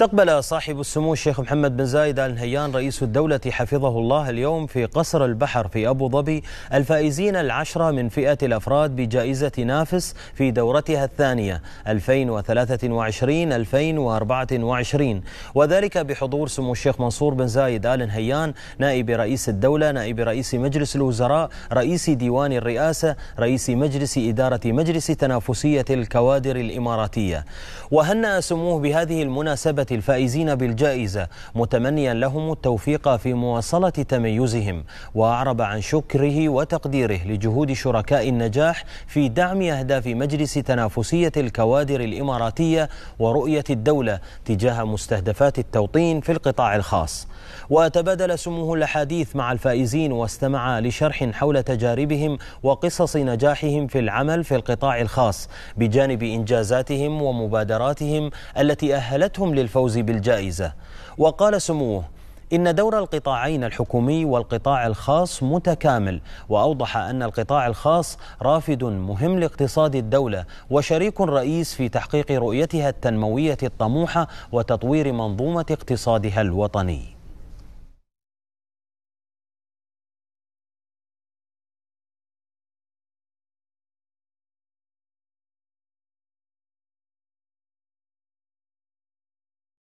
استقبل صاحب السمو الشيخ محمد بن زايد آل نهيان رئيس الدولة حفظه الله اليوم في قصر البحر في أبو ظبي الفائزين العشرة من فئة الأفراد بجائزة نافس في دورتها الثانية 2023-2024 وذلك بحضور سمو الشيخ منصور بن زايد آل نهيان نائب رئيس الدولة نائب رئيس مجلس الوزراء رئيس ديوان الرئاسة رئيس مجلس إدارة مجلس تنافسية الكوادر الإماراتية وهنأ سموه بهذه المناسبة الفائزين بالجائزة متمنيا لهم التوفيق في مواصلة تميزهم وأعرب عن شكره وتقديره لجهود شركاء النجاح في دعم أهداف مجلس تنافسية الكوادر الإماراتية ورؤية الدولة تجاه مستهدفات التوطين في القطاع الخاص وتبادل سموه الأحاديث مع الفائزين واستمع لشرح حول تجاربهم وقصص نجاحهم في العمل في القطاع الخاص بجانب إنجازاتهم ومبادراتهم التي أهلتهم للفائزين الفوز بالجائزة وقال سموه إن دور القطاعين الحكومي والقطاع الخاص متكامل وأوضح أن القطاع الخاص رافد مهم لاقتصاد الدولة وشريك رئيس في تحقيق رؤيتها التنموية الطموحة وتطوير منظومة اقتصادها الوطني